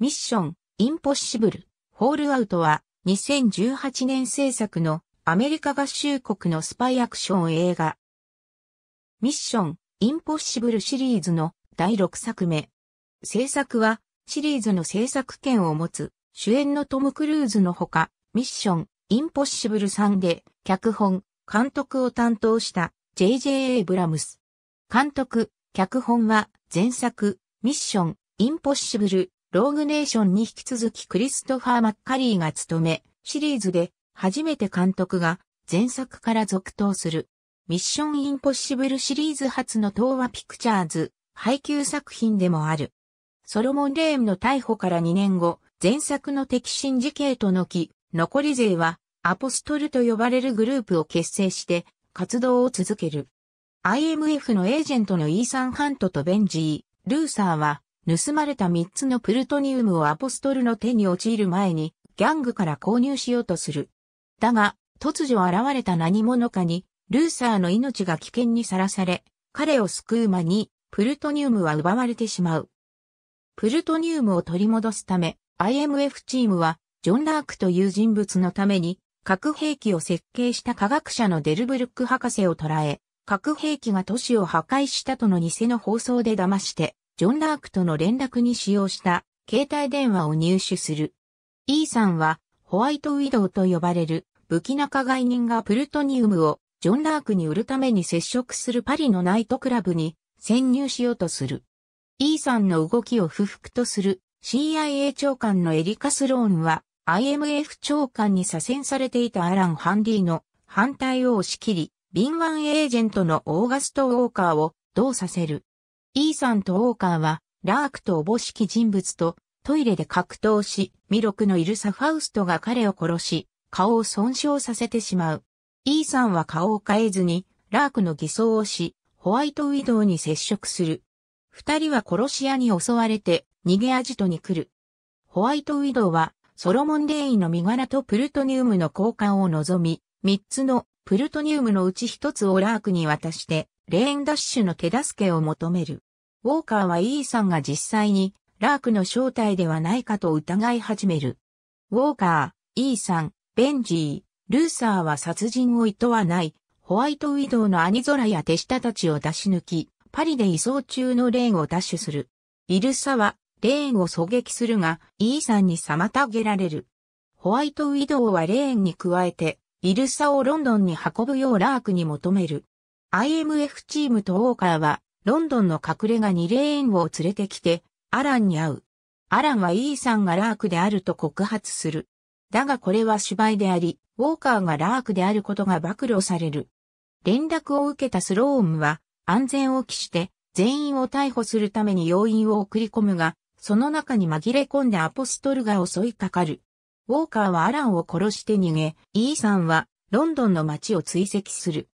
ミッション、インポッシブル、ホールアウトは2018年制作のアメリカ合衆国のスパイアクション映画。ミッション、インポッシブルシリーズの第6作目。制作はシリーズの制作権を持つ主演のトム・クルーズのほか、ミッション、インポッシブル3で脚本、監督を担当した J.J. エイブラムス。監督、脚本は前作、ミッション、インポッシブル、ローグネーションに引き続きクリストファー・マッカリーが務め、シリーズで初めて監督が前作から続投する。ミッション・インポッシブルシリーズ初の東和ピクチャーズ、配給作品でもある。ソロモン・レームの逮捕から2年後、前作の敵心事件との木、残り勢は、アポストルと呼ばれるグループを結成して、活動を続ける。IMF のエージェントのイーサン・ハントとベンジー、ルーサーは、盗まれた3つのプルトニウムをアポストルの手に陥る前に、ギャングから購入しようとする。だが、突如現れた何者かに、ルーサーの命が危険にさらされ、彼を救う間に、プルトニウムは奪われてしまう。プルトニウムを取り戻すため、IMF チームは、ジョン・ラークという人物のために、核兵器を設計した科学者のデルブルック博士を捕らえ、核兵器が都市を破壊したとの偽の放送で騙して、ジョン・ラークとの連絡に使用した携帯電話を入手する。E さんはホワイトウィドウと呼ばれる武器仲買人がプルトニウムをジョン・ラークに売るために接触するパリのナイトクラブに潜入しようとする。E さんの動きを不服とする CIA 長官のエリカ・スローンは IMF 長官に左遷されていたアラン・ハンディの反対を押し切り、敏腕エージェントのオーガスト・ウォーカーを動作せる。E さんと王冠ーカーは、ラークとおぼしき人物とトイレで格闘し、ミロクのいるサファウストが彼を殺し、顔を損傷させてしまう。E さんは顔を変えずに、ラークの偽装をし、ホワイトウィドウに接触する。二人は殺し屋に襲われて、逃げアジトに来る。ホワイトウィドウは、ソロモンデイの身柄とプルトニウムの交換を望み、三つのプルトニウムのうち一つをラークに渡して、レーンダッシュの手助けを求める。ウォーカーは E さんが実際にラークの正体ではないかと疑い始める。ウォーカー、E さん、ベンジー、ルーサーは殺人を厭わない、ホワイトウィドウの兄空や手下たちを出し抜き、パリで移送中のレーンを奪取する。イルサは、レーンを狙撃するが、イーさんに妨げられる。ホワイトウィドウはレーンに加えて、イルサをロンドンに運ぶようラークに求める。IMF チームとウォーカーは、ロンドンの隠れ家にレーンを連れてきて、アランに会う。アランは E さんがラークであると告発する。だがこれは芝居であり、ウォーカーがラークであることが暴露される。連絡を受けたスロームは安全を期して全員を逮捕するために要員を送り込むが、その中に紛れ込んでアポストルが襲いかかる。ウォーカーはアランを殺して逃げ、E さんはロンドンの街を追跡する。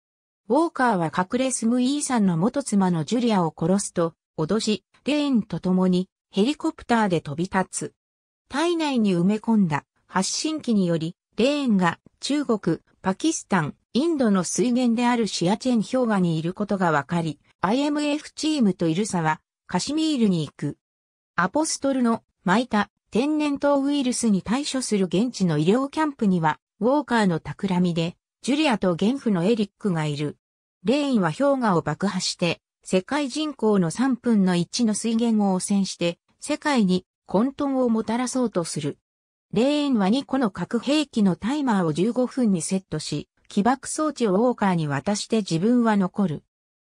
ウォーカーは隠れ住むイーさんの元妻のジュリアを殺すと、脅し、レーンと共にヘリコプターで飛び立つ。体内に埋め込んだ発信機により、レーンが中国、パキスタン、インドの水源であるシアチェン氷河にいることが分かり、IMF チームとイルサはカシミールに行く。アポストルの巻いた天然痘ウイルスに対処する現地の医療キャンプには、ウォーカーの企みでジュリアとゲンフのエリックがいる。レインは氷河を爆破して、世界人口の3分の1の水源を汚染して、世界に混沌をもたらそうとする。レインは2個の核兵器のタイマーを15分にセットし、起爆装置をウォーカーに渡して自分は残る。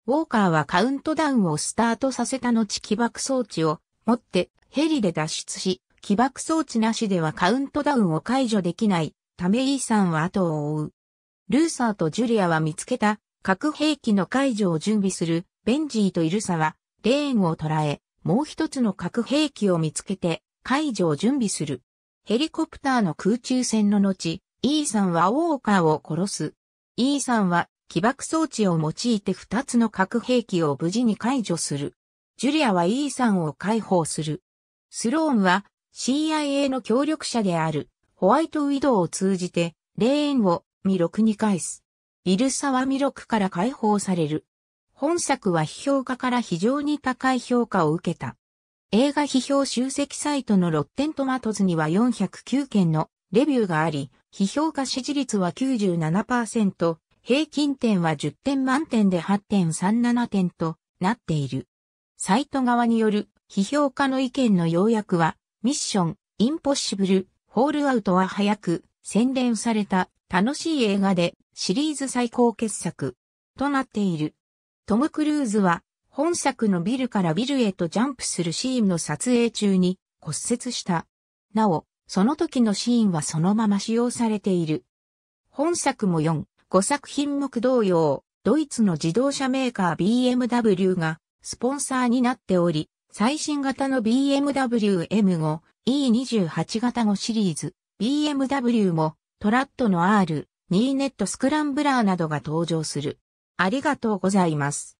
ウォーカーはカウントダウンをスタートさせた後起爆装置を持ってヘリで脱出し、起爆装置なしではカウントダウンを解除できないためイーサンは後を追う。ルーサーとジュリアは見つけた核兵器の解除を準備するベンジーとイルサはレーンを捉え、もう一つの核兵器を見つけて解除を準備する。ヘリコプターの空中戦の後、E さんはウォーカーを殺す。E さんは起爆装置を用いて2つの核兵器を無事に解除する。ジュリアは E さんを解放する。スローンは CIA の協力者であるホワイトウィドウを通じてレーンをロクに返す。イルサはロクから解放される。本作は批評家から非常に高い評価を受けた。映画批評集積サイトのロッテントマトズには409件のレビューがあり、批評家支持率は97%、平均点は10点満点で8.37点となっている。サイト側による批評家の意見の要約は、ミッション、インポッシブル、ホールアウトは早く、洗練された楽しい映画でシリーズ最高傑作となっている。トム・クルーズは本作のビルからビルへとジャンプするシーンの撮影中に骨折した。なお、その時のシーンはそのまま使用されている。本作も4、5作品目同様、ドイツの自動車メーカー BMW がスポンサーになっており、最新型の BMW M5 E28 型5シリーズ BMW もトラットの R、ニーネットスクランブラーなどが登場する。ありがとうございます。